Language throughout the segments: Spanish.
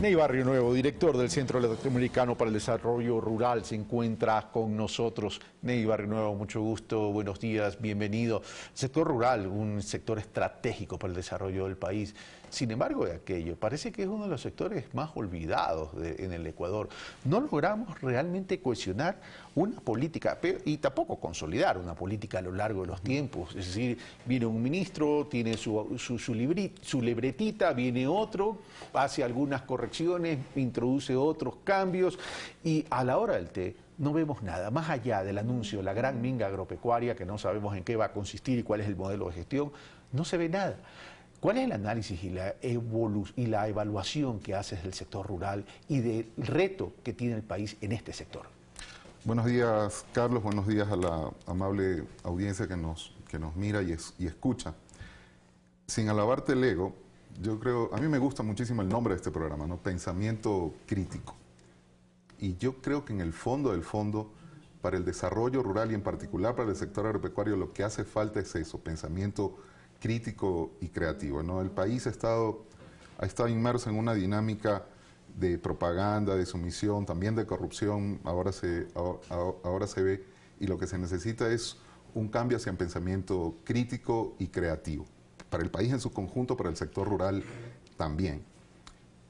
Ney Barrio Nuevo, director del Centro Latinoamericano para el Desarrollo Rural, se encuentra con nosotros. Ney Barrio Nuevo, mucho gusto, buenos días, bienvenido. sector rural, un sector estratégico para el desarrollo del país. Sin embargo, de aquello, parece que es uno de los sectores más olvidados en el Ecuador. No logramos realmente cohesionar una política y tampoco consolidar una política a lo largo de los tiempos. Es decir, viene un ministro, tiene su, su libretita, viene otro, hace algunas correcciones introduce otros cambios y a la hora del té no vemos nada, más allá del anuncio de la gran minga agropecuaria, que no sabemos en qué va a consistir y cuál es el modelo de gestión, no se ve nada. ¿Cuál es el análisis y la, y la evaluación que haces del sector rural y del reto que tiene el país en este sector? Buenos días, Carlos. Buenos días a la amable audiencia que nos, que nos mira y escucha. Sin alabarte el ego, yo creo, a mí me gusta muchísimo el nombre de este programa, ¿no? Pensamiento crítico. Y yo creo que en el fondo del fondo, para el desarrollo rural y en particular para el sector agropecuario, lo que hace falta es eso, pensamiento crítico y creativo, El país ha estado, inmerso en una dinámica de propaganda, de sumisión, también de corrupción, ahora se, ahora, ahora se ve, y lo que se necesita es un cambio hacia un pensamiento crítico y creativo para el país en su conjunto, para el sector rural también.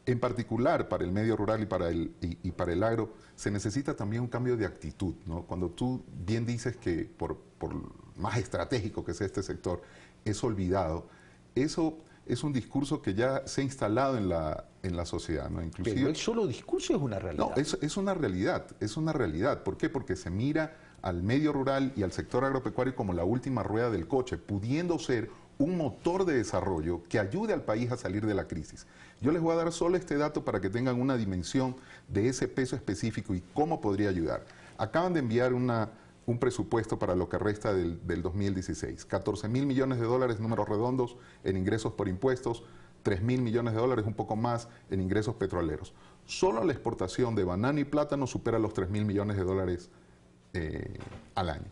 En particular, para el medio rural y para el, y, para el agro, se necesita también un cambio de actitud. ¿no? Cuando tú bien dices que por, por más estratégico que sea este sector, es olvidado, eso es un discurso que ya se ha instalado en la, en la sociedad. ¿no? Pero el solo discurso es una realidad. No, es, es, una realidad, es una realidad. ¿Por qué? Porque se mira al medio rural y al sector agropecuario como la última rueda del coche, pudiendo ser un motor de desarrollo que ayude al país a salir de la crisis. Yo les voy a dar solo este dato para que tengan una dimensión de ese peso específico y cómo podría ayudar. Acaban de enviar una, un presupuesto para lo que resta del, 2016. 14 mil millones de dólares, números redondos, en ingresos por impuestos, 3 mil millones de dólares, un poco más, en ingresos petroleros. Solo la exportación de banano y plátano supera los 3 mil millones de dólares eh, al año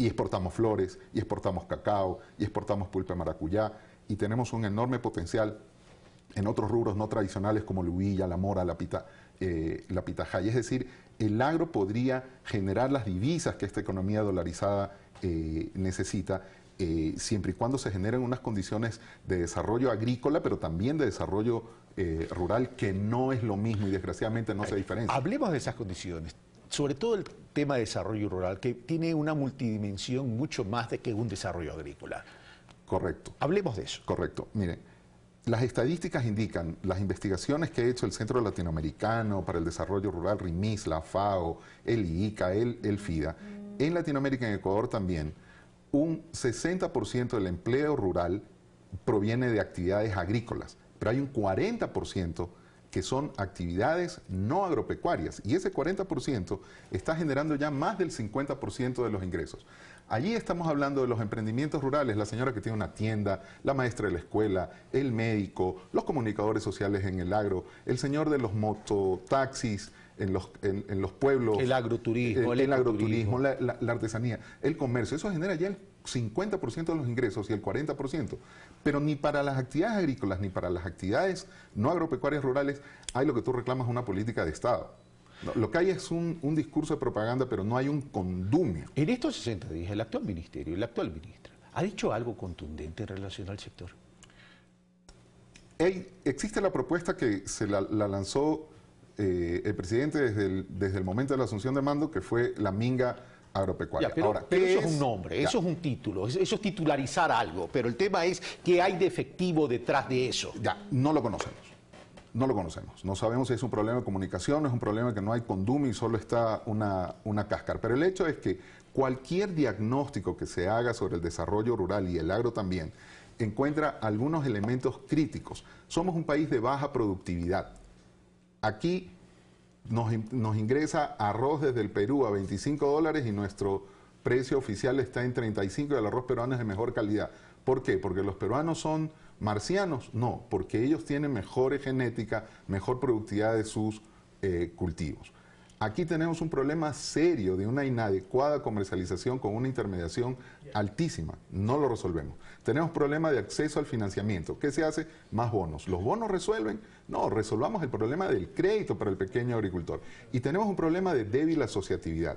y exportamos flores, y exportamos cacao, y exportamos pulpa maracuyá, y tenemos un enorme potencial en otros rubros no tradicionales como la la mora, la, pita, eh, la pitahaya. Es decir, el agro podría generar las divisas que esta economía dolarizada eh, necesita, eh, siempre y cuando se generen unas condiciones de desarrollo agrícola, pero también de desarrollo eh, rural, que no es lo mismo y desgraciadamente no se diferencia. Hablemos de esas condiciones sobre todo el tema de desarrollo rural, que tiene una multidimensión mucho más de que un desarrollo agrícola. Correcto. Hablemos de eso. Correcto. mire las estadísticas indican, las investigaciones que ha hecho el Centro Latinoamericano para el Desarrollo Rural, RIMIS, la FAO, el IICA, el, FIDA, en Latinoamérica y en Ecuador también, un 60% del empleo rural proviene de actividades agrícolas, pero hay un 40% que son actividades no agropecuarias. Y ese 40% está generando ya más del 50% de los ingresos. Allí estamos hablando de los emprendimientos rurales, la señora que tiene una tienda, la maestra de la escuela, el médico, los comunicadores sociales en el agro, el señor de los mototaxis, en los, en, los, pueblos. El agroturismo. El, agroturismo, la, la, artesanía, el comercio. Eso genera ya el 50% de los ingresos y el 40%, pero ni para las actividades agrícolas ni para las actividades no agropecuarias rurales hay lo que tú reclamas una política de Estado. lo que hay es un, discurso de propaganda, pero no hay un condumio. En estos 60 días, el actual ministerio, el actual ministro, ¿ha dicho algo contundente en relación al sector? existe la propuesta que se la, lanzó eh, el presidente desde desde el momento de la asunción de mando, que fue la minga agropecuaria. pero, eso es? un nombre, eso es un título, eso es titularizar algo, pero el tema es que hay de efectivo detrás de eso. Ya, no lo conocemos. No lo conocemos. No sabemos si es un problema de comunicación, es un problema que no hay condum y solo está una, una cáscara. Pero el hecho es que cualquier diagnóstico que se haga sobre el desarrollo rural y el agro también encuentra algunos elementos críticos. Somos un país de baja productividad. Aquí nos, ingresa arroz desde el Perú a 25 dólares y nuestro precio oficial está en 35 y el arroz peruano es de mejor calidad. ¿Por qué? Porque los peruanos son marcianos. No, porque ellos tienen mejor genética, mejor productividad de sus eh, cultivos. Aquí tenemos un problema serio de una inadecuada comercialización con una intermediación altísima. No lo resolvemos. Tenemos problema de acceso al financiamiento. ¿Qué se hace? Más bonos. ¿Los bonos resuelven? No, resolvamos el problema del crédito para el pequeño agricultor. Y tenemos un problema de débil asociatividad.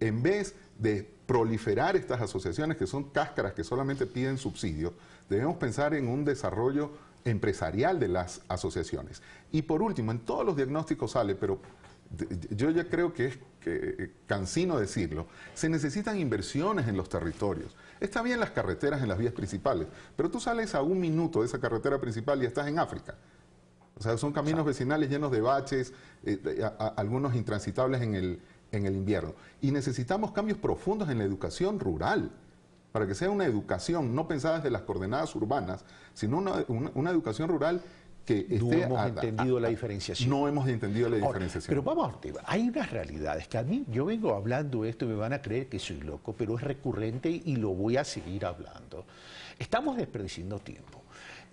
En vez de proliferar estas asociaciones que son cáscaras que solamente piden subsidios, debemos pensar en un desarrollo empresarial de las asociaciones. Y por último, en todos los diagnósticos sale, pero yo ya creo que es que, eh, cansino decirlo, se necesitan inversiones en los territorios. Está bien las carreteras en las vías principales, pero tú sales a un minuto de esa carretera principal y estás en África. O sea, son caminos vecinales llenos de baches, eh, algunos intransitables en el, invierno. Y necesitamos cambios profundos en la educación rural, para que sea una educación no pensada desde las coordenadas urbanas, sino una educación rural no hemos entendido la diferenciación. No hemos entendido la diferenciación. Pero vamos, hay unas realidades que a mí yo vengo hablando esto y me van a creer que soy loco, pero es recurrente y lo voy a seguir hablando. Estamos desperdiciando tiempo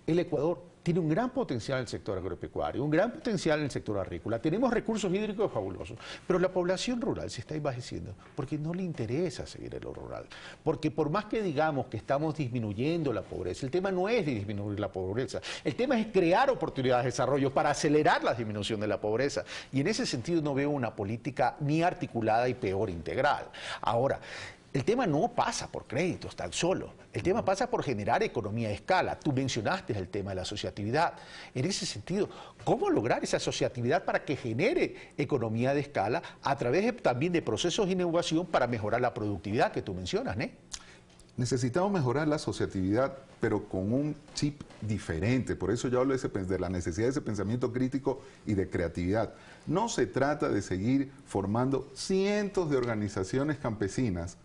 el Ecuador tiene un gran potencial en el sector agropecuario, un gran potencial en el sector agrícola. Tenemos recursos hídricos fabulosos, pero la población rural se está envejeciendo porque no le interesa seguir en lo rural. Porque por más que digamos que estamos disminuyendo la pobreza, el tema no es disminuir la pobreza, el tema es crear oportunidades de desarrollo para acelerar la disminución de la pobreza. Y en ese sentido no veo una política ni articulada y peor integral. Ahora, el tema no pasa por créditos tan solo, el tema pasa por generar economía de escala. Tú mencionaste el tema de la asociatividad. En ese sentido, ¿cómo lograr esa asociatividad para que genere economía de escala a través también de procesos de innovación para mejorar la productividad que tú mencionas, ¿eh? Necesitamos mejorar la asociatividad, pero con un chip diferente. Por eso yo hablo de, ese, de la necesidad de ese pensamiento crítico y de creatividad. No se trata de seguir formando cientos de organizaciones campesinas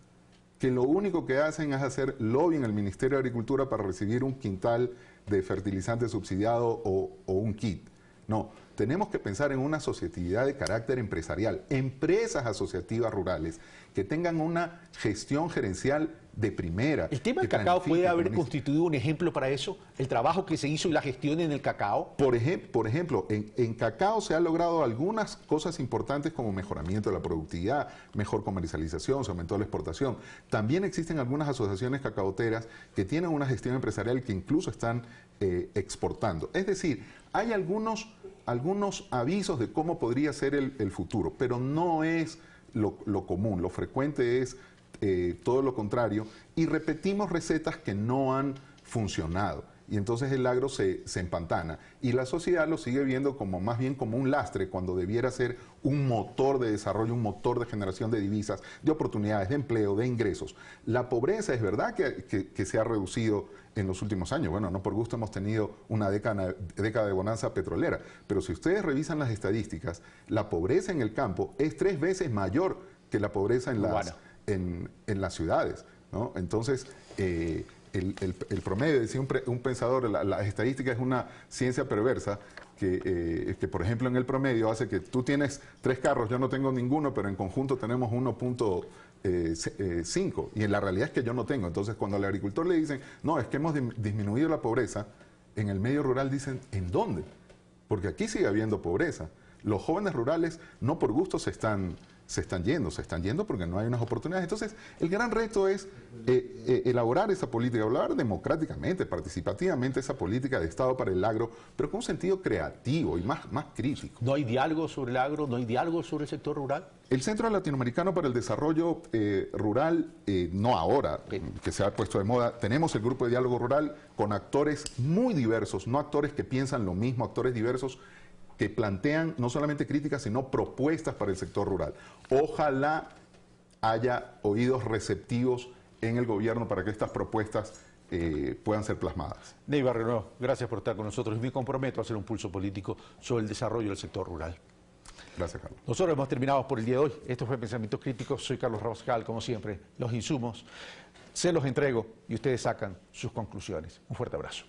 que lo único que hacen es hacer en el Ministerio de Agricultura para recibir un quintal de fertilizante subsidiado o, un kit. No, tenemos que pensar en una sociedad de carácter empresarial, empresas asociativas rurales que tengan una gestión gerencial de primera. ¿El tema del cacao puede haber constituido un ejemplo para eso? ¿El trabajo que se hizo y la gestión en el cacao? Por, ejemplo, en, cacao se han logrado algunas cosas importantes como mejoramiento de la productividad, mejor comercialización, se aumentó la exportación. También existen algunas asociaciones cacaoteras que tienen una gestión empresarial que incluso están eh, exportando. Es decir, hay algunos algunos avisos de cómo podría ser el, futuro, pero no es lo, común, lo frecuente es eh, todo lo contrario, y repetimos recetas que no han funcionado y entonces el agro se, se empantana. Y la sociedad lo sigue viendo como más bien como un lastre, cuando debiera ser un motor de desarrollo, un motor de generación de divisas, de oportunidades, de empleo, de ingresos. La pobreza es verdad que, se ha reducido en los últimos años. Bueno, no por gusto hemos tenido una década, década, de bonanza petrolera, pero si ustedes revisan las estadísticas, la pobreza en el campo es tres veces mayor que la pobreza en las, en, las ciudades. ¿no? Entonces, eh, el, promedio, decía un, un pensador, la, estadística es una ciencia perversa, que, eh, que, por ejemplo en el promedio hace que tú tienes tres carros, yo no tengo ninguno, pero en conjunto tenemos 1.5, eh, eh, y en la realidad es que yo no tengo. Entonces cuando al agricultor le dicen, no, es que hemos disminuido la pobreza, en el medio rural dicen, ¿en dónde? Porque aquí sigue habiendo pobreza. Los jóvenes rurales no por gusto se están se están yendo, se están yendo porque no hay unas oportunidades. Entonces, el gran reto es eh, eh, elaborar esa política, hablar democráticamente, participativamente esa política de Estado para el agro, pero con un sentido creativo y más, más crítico. ¿No hay diálogo sobre el agro? ¿No hay diálogo sobre el sector rural? El Centro Latinoamericano para el Desarrollo eh, Rural, no ahora, que se ha puesto de moda, tenemos el grupo de diálogo rural con actores muy diversos, no actores que piensan lo mismo, actores diversos que plantean no solamente críticas, sino propuestas para el sector rural. Ojalá haya oídos receptivos en el gobierno para que estas propuestas eh, puedan ser plasmadas. Ney Barrio, gracias por estar con nosotros. Y Me comprometo a hacer un pulso político sobre el desarrollo del sector rural. Gracias, Carlos. Nosotros hemos terminado por el día de hoy. Esto fue Pensamientos Críticos. Soy Carlos Rascal, como siempre. Los insumos se los entrego y ustedes sacan sus conclusiones. Un fuerte abrazo.